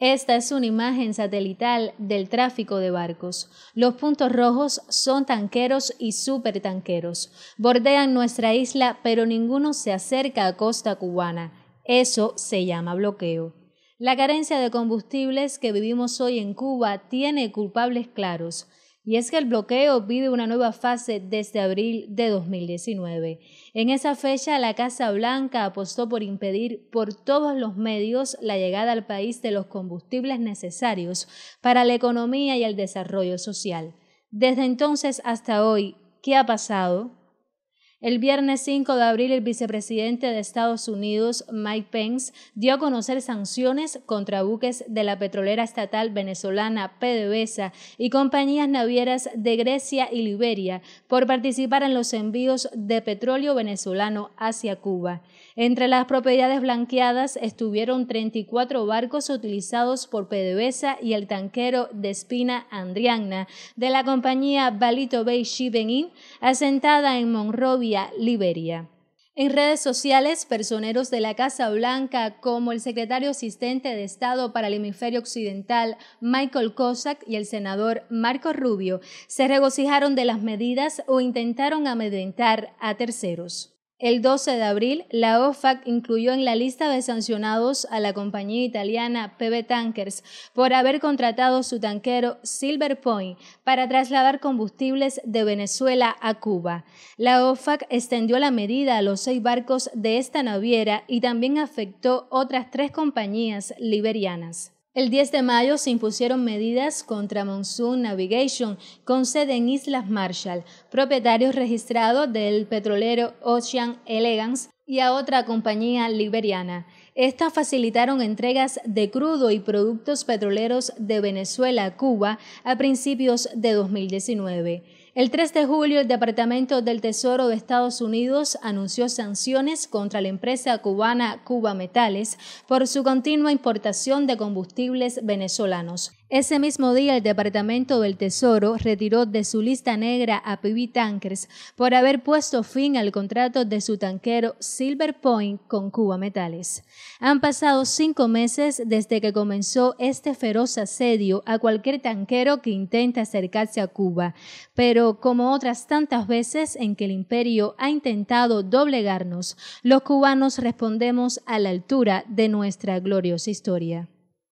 Esta es una imagen satelital del tráfico de barcos. Los puntos rojos son tanqueros y supertanqueros. Bordean nuestra isla, pero ninguno se acerca a costa cubana. Eso se llama bloqueo. La carencia de combustibles que vivimos hoy en Cuba tiene culpables claros. Y es que el bloqueo vive una nueva fase desde abril de 2019. En esa fecha, la Casa Blanca apostó por impedir por todos los medios la llegada al país de los combustibles necesarios para la economía y el desarrollo social. Desde entonces hasta hoy, ¿qué ha pasado? El viernes 5 de abril, el vicepresidente de Estados Unidos, Mike Pence, dio a conocer sanciones contra buques de la petrolera estatal venezolana PDVSA y compañías navieras de Grecia y Liberia por participar en los envíos de petróleo venezolano hacia Cuba. Entre las propiedades blanqueadas estuvieron 34 barcos utilizados por PDVSA y el tanquero de espina Andriana de la compañía Balito Bay Shipping asentada en Monrovia Liberia. En redes sociales, personeros de la Casa Blanca, como el secretario asistente de Estado para el Hemisferio Occidental, Michael Cossack y el senador Marco Rubio, se regocijaron de las medidas o intentaron amedrentar a terceros. El 12 de abril, la OFAC incluyó en la lista de sancionados a la compañía italiana PB Tankers por haber contratado su tanquero Silver Point para trasladar combustibles de Venezuela a Cuba. La OFAC extendió la medida a los seis barcos de esta naviera y también afectó otras tres compañías liberianas. El 10 de mayo se impusieron medidas contra Monsoon Navigation, con sede en Islas Marshall, propietario registrado del petrolero Ocean Elegance y a otra compañía liberiana. Estas facilitaron entregas de crudo y productos petroleros de Venezuela a Cuba a principios de 2019. El 3 de julio, el Departamento del Tesoro de Estados Unidos anunció sanciones contra la empresa cubana Cuba Metales por su continua importación de combustibles venezolanos. Ese mismo día, el Departamento del Tesoro retiró de su lista negra a PB Tankers por haber puesto fin al contrato de su tanquero Silver Point con Cuba Metales. Han pasado cinco meses desde que comenzó este feroz asedio a cualquier tanquero que intenta acercarse a Cuba, pero como otras tantas veces en que el imperio ha intentado doblegarnos, los cubanos respondemos a la altura de nuestra gloriosa historia.